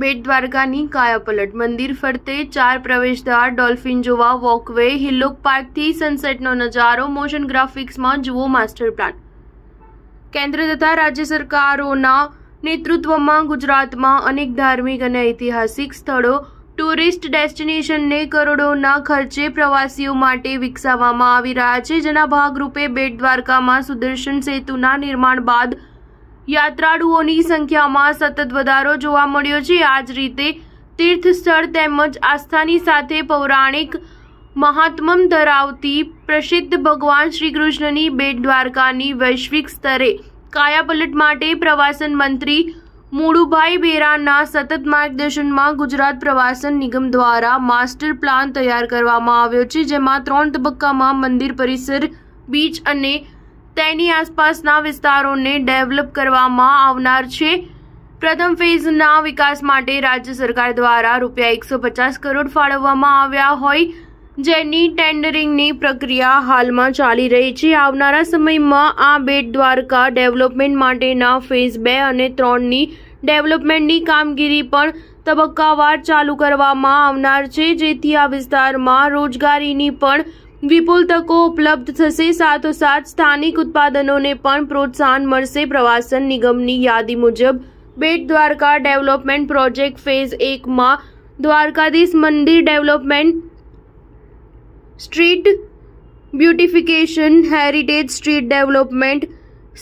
બેટ દ્વારકાની કાયાપલટ મંદિર ફરતે ચાર પ્રવેશદ્વાર ડોલ્ફિન જોવા વોકવે હિલોક પાર્કથી સનસેટનો નજારો મોશન ગ્રાફિક્સમાં જુઓ માસ્ટર પ્લાન કેન્દ્ર તથા રાજ્ય સરકારોના નેતૃત્વમાં ગુજરાતમાં અનેક ધાર્મિક અને ઐતિહાસિક સ્થળો ટુરિસ્ટ ડેસ્ટિનેશનને કરોડોના ખર્ચે પ્રવાસીઓ માટે વિકસાવવામાં આવી રહ્યા છે જેના ભાગરૂપે બેટ દ્વારકામાં સુદર્શન સેતુના નિર્માણ બાદ યાત્રાળુઓની સંખ્યામાં સતત વધારો જોવા મળ્યો છે આ જ રીતે તીર્થ સ્થળ તેમજ આસ્થાની સાથે પૌરાણિક મહાત્મમ ધરાવતી પ્રસિદ્ધ ભગવાન શ્રી કૃષ્ણની બેટ દ્વારકાની વૈશ્વિક સ્તરે કાયાપલટ માટે પ્રવાસન મંત્રી મુળુભાઈ બેરાના સતત માર્ગદર્શનમાં ગુજરાત પ્રવાસન નિગમ દ્વારા માસ્ટર પ્લાન તૈયાર કરવામાં આવ્યો છે જેમાં ત્રણ તબક્કામાં મંદિર પરિસર બીચ અને તેની આસપાસના વિસ્તારોને ડેવલપ કરવામાં આવનાર છે પ્રથમ ફેઝના વિકાસ માટે રાજ્ય સરકાર દ્વારા રૂપિયા એકસો પચાસ કરોડ ફાળવવામાં આવ્યા હોય જેની ટેન્ડરિંગની પ્રક્રિયા હાલમાં ચાલી રહી છે આવનારા સમયમાં આ બેટ દ્વારકા ડેવલપમેન્ટ માટેના ફેઝ બે અને ત્રણની ડેવલપમેન્ટની કામગીરી પણ તબક્કાવાર ચાલુ કરવામાં આવનાર છે જેથી આ વિસ્તારમાં રોજગારીની પણ વિપુલ તકો ઉપલબ્ધ થશે સાથોસાથ સ્થાનિક ઉત્પાદનોને પણ પ્રોત્સાહન મળશે પ્રવાસન નિગમની યાદી મુજબ Bet Dwarka development project phase એકમાં દ્વારકાધીશ મંદિર development street beautification heritage street development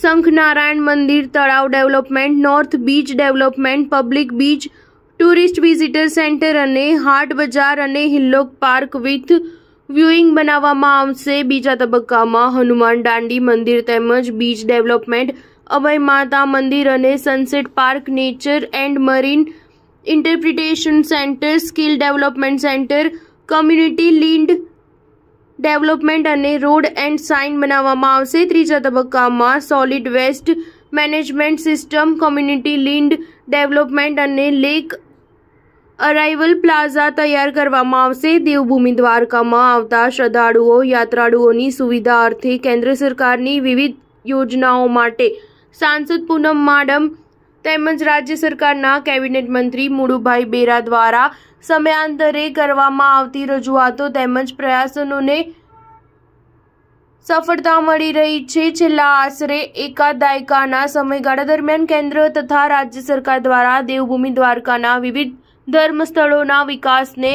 Shankhnarayan મંદિર તળાવ development north beach development public beach tourist visitor centre અને હાટ બજાર અને હિલ્લોક પાર્ક વિથ વ્યુઇંગ બનાવવામાં આવશે બીજા તબક્કામાં હનુમાન દાંડી મંદિર તેમજ બીચ ડેવલપમેન્ટ અભય માતા મંદિર અને sunset park nature and marine interpretation centre skill development centre community led development અને રોડ એન્ડ સાઇન બનાવવામાં આવશે ત્રીજા તબક્કામાં solid waste management system community led development અને લેક અરાઇવલ પ્લાઝા તૈયાર કરવામાં આવશે દેવભૂમિ દ્વારકામાં આવતા શ્રદ્ધાળુઓ યાત્રાળુઓની સુવિધા અર્થે કેન્દ્ર સરકારની વિવિધ યોજનાઓ માટે સાંસદ પૂનમ માડમ તેમજ રાજ્ય સરકારના કેબિનેટ મંત્રી મુળુભાઈ બેરા દ્વારા સમયાંતરે કરવામાં આવતી રજૂઆતો તેમજ પ્રયાસોને સફળતા મળી રહી છે છેલ્લા આશરે એકાદ દાયકાના સમયગાળા દરમિયાન કેન્દ્ર તથા રાજ્ય સરકાર દ્વારા દેવભૂમિ દ્વારકાના વિવિધ ધર્મ સ્થળોના વિકાસને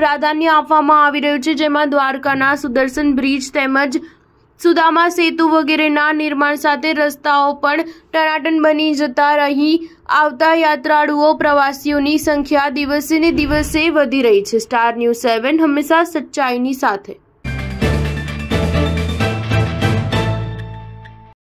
પ્રાધાન્ય આપવામાં આવી રહ્યું છે જેમાં દ્વારકાના સુદર્શન બ્રિજ તેમજ સુદામા સેતુ વગેરેના નિર્માણ સાથે રસ્તાઓ પણ ટનાટન બની જતા રહી આવતા યાત્રાળુઓ પ્રવાસીઓની સંખ્યા દિવસે ને દિવસે વધી રહી છે સ્ટાર ન્યૂઝ સેવન હંમેશા સચ્ચાઈની સાથે